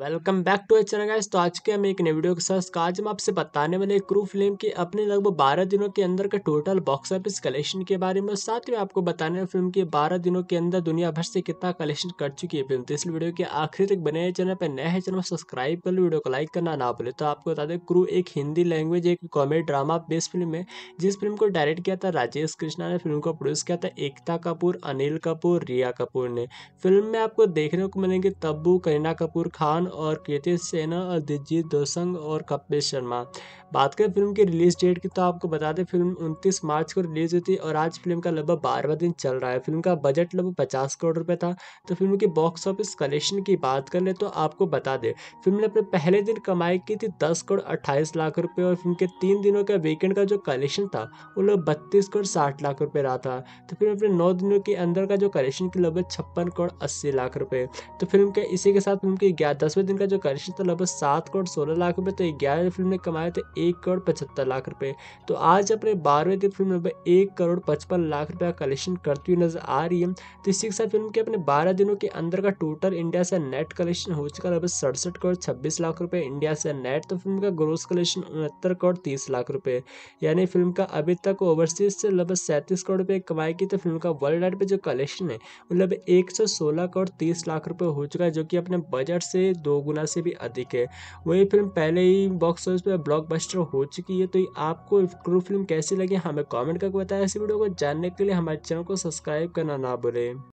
welcome back to H guys तो आज के हम एक नए वीडियो के साथ तो आज हम आपसे बताने वाले क्रू फिल्म के अपने लगभग 12 दिनों के अंदर का टोटल बॉक्स ऑफिस कलेक्शन के बारे में साथ ही आपको बताने फिल्म के 12 दिनों के अंदर दुनिया भर से कितना कलेक्शन कर चुकी है फिल्म तो इस वीडियो के आखिरी तक बने चैनल पर नए है चैनल सब्सक्राइब कर वीडियो को लाइक करना ना भूले तो आपको बता दें क्रू एक हिंदी लैंग्वेज एक कॉमेडी ड्रामा बेस्ड फिल्म है जिस फिल्म को डायरेक्ट किया था राजेश कृष्णा ने फिल्म को प्रोड्यूस किया था एकता कपूर अनिल कपूर रिया कपूर ने फिल्म में आपको देखने को मिलेंगे तब्बू करीना कपूर खान और कीर्ति सेना और दिलजीत दोसंग और कपिल शर्मा बात करें फिल्म की रिलीज डेट की तो आपको बता दें फिल्म 29 मार्च को रिलीज हुई थी और आज फिल्म का लगभग बारहवा दिन चल रहा है फिल्म का बजट लगभग पचास करोड़ रुपये था तो फिल्म की बॉक्स ऑफिस कलेक्शन की बात कर ले तो आपको बता दें फिल्म ने अपने पहले दिन कमाई की थी दस करोड़ अट्ठाईस लाख रुपये और फिल्म के तीन दिनों का वीकेंड का जो कलेक्शन था वो लगभग बत्तीस करोड़ साठ लाख रुपये रहा था तो फिल्म अपने नौ दिनों के अंदर का जो कलेक्शन की लगभग छप्पन करोड़ अस्सी लाख रुपये तो फिल्म के इसी के साथ फिल्म के ग्यारह दसवें दिन का जो कलेक्शन था लगभग सात करोड़ सोलह लाख रुपये तो ग्यारह फिल्म ने कमाए थे तो एक करोड़ पचहत्तर लाख रुपए तो आज अपने बारहवें दिन फिल्म नंबर एक करोड़ पचपन लाख रुपया कलेक्शन करती हुई नजर आ रही है तो इसी के साथ फिल्म के अपने बारह दिनों के अंदर का टोटल इंडिया से नेट कलेक्शन हो चुका है सड़सठ करोड़ छब्बीस लाख रुपये इंडिया से नेट तो फिल्म का ग्रोस कलेक्शन उनहत्तर करोड़ तीस लाख रुपये यानी फिल्म का अभी तक ओवरसीज से लगभग सैंतीस करोड़ रुपये कमाई की तो फिल्म का वर्ल्ड वाइड पर जो कलेक्शन है वो लगभग एक सौ सोलह करोड़ तीस लाख रुपये हो चुका है जो कि अपने बजट से दो गुना से भी अधिक है वही फिल्म पहले ही बॉक्स ऑफिस पर ब्लॉक रजिस्टर हो चुकी है तो आपको क्रू फिल्म कैसी लगी हमें कमेंट करके बताएं ऐसी वीडियो को जानने के लिए हमारे चैनल को सब्सक्राइब करना ना भूलें